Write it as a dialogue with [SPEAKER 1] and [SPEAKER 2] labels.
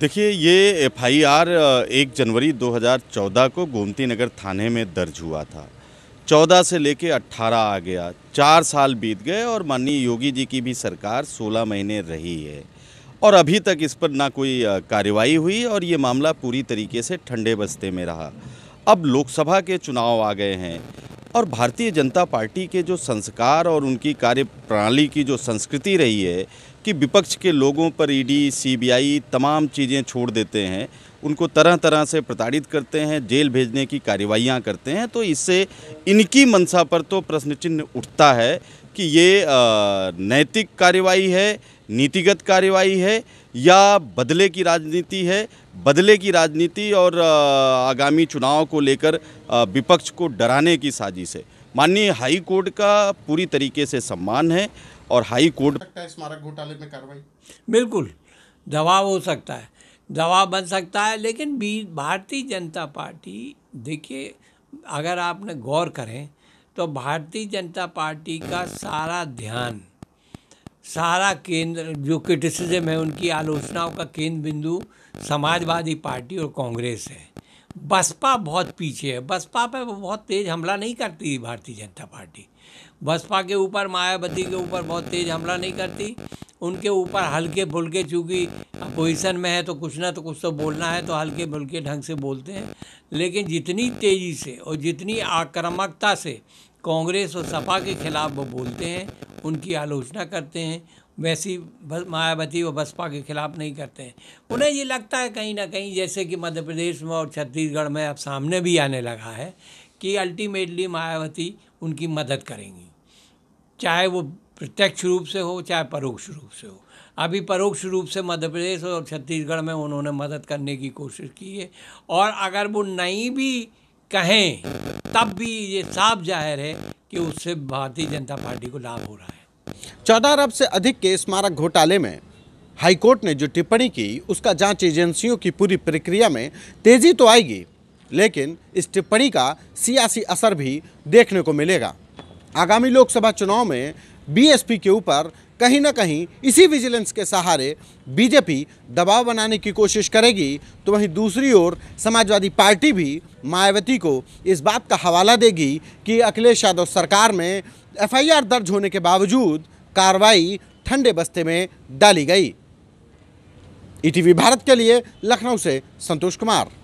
[SPEAKER 1] देखिए ये एफआईआर 1 जनवरी 2014 को गोमती नगर थाने में दर्ज हुआ था 14 से लेके 18 आ गया चार साल बीत गए और माननीय योगी जी की भी सरकार 16 महीने रही है और अभी तक इस पर ना कोई कार्रवाई हुई और ये मामला पूरी तरीके से ठंडे बस्ते में रहा अब लोकसभा के चुनाव आ गए हैं और भारतीय जनता पार्टी के जो संस्कार और उनकी कार्य प्रणाली की जो संस्कृति रही है कि विपक्ष के लोगों पर ईडी e सीबीआई तमाम चीज़ें छोड़ देते हैं उनको तरह तरह से प्रताड़ित करते हैं जेल भेजने की कार्रवाइयाँ करते हैं तो इससे इनकी मंशा पर तो प्रश्न चिन्ह उठता है कि ये नैतिक कार्यवाही है नीतिगत कार्यवाही है या बदले की राजनीति है बदले की राजनीति और आगामी चुनाव को लेकर विपक्ष को डराने की साजिश है माननीय हाई कोर्ट का पूरी तरीके से सम्मान है और हाई कोर्ट
[SPEAKER 2] स्मारक घोटाले में कार्रवाई
[SPEAKER 1] बिल्कुल
[SPEAKER 3] दबाव हो सकता है दबाव बन सकता है लेकिन भारतीय जनता पार्टी देखिए अगर आपने गौर करें तो भारतीय जनता पार्टी का सारा ध्यान सारा केंद्र जो क्रिटिसिज्म है उनकी आलोचनाओं का केंद्र बिंदु समाजवादी पार्टी और कांग्रेस है बसपा बहुत पीछे है बसपा पर बहुत तेज़ हमला नहीं करती भारतीय जनता पार्टी बसपा के ऊपर मायावती के ऊपर बहुत तेज़ हमला नहीं करती उनके ऊपर हल्के फुलके चूँकि अपोजिशन में है तो कुछ ना तो कुछ तो बोलना है तो हल्के फुलके ढंग से बोलते हैं लेकिन जितनी तेज़ी से और जितनी आक्रामकता से कांग्रेस और सपा के खिलाफ वो बोलते हैं उनकी आलोचना करते हैं वैसी मायावती व बसपा के खिलाफ नहीं करते हैं उन्हें ये लगता है कहीं ना कहीं जैसे कि मध्य प्रदेश में और छत्तीसगढ़ में अब सामने भी आने लगा है कि अल्टीमेटली मायावती उनकी मदद करेंगी चाहे वो प्रत्यक्ष रूप से हो चाहे परोक्ष रूप से हो अभी परोक्ष रूप से मध्य प्रदेश और छत्तीसगढ़ में उन्होंने मदद करने की कोशिश की है और अगर वो नहीं भी कहें तब भी ये साफ जाहिर है कि उससे भारतीय जनता पार्टी को लाभ हो रहा है
[SPEAKER 2] चौदह अरब से अधिक के स्मारक घोटाले में हाईकोर्ट ने जो टिप्पणी की उसका जांच एजेंसियों की पूरी प्रक्रिया में तेजी तो आएगी लेकिन इस टिप्पणी का सियासी असर भी देखने को मिलेगा आगामी लोकसभा चुनाव में बीएसपी के ऊपर कहीं ना कहीं इसी विजिलेंस के सहारे बीजेपी दबाव बनाने की कोशिश करेगी तो वहीं दूसरी ओर समाजवादी पार्टी भी मायावती को इस बात का हवाला देगी कि अखिलेश यादव सरकार में एफआईआर दर्ज होने के बावजूद कार्रवाई ठंडे बस्ते में डाली गई ईटीवी भारत के लिए लखनऊ से संतोष कुमार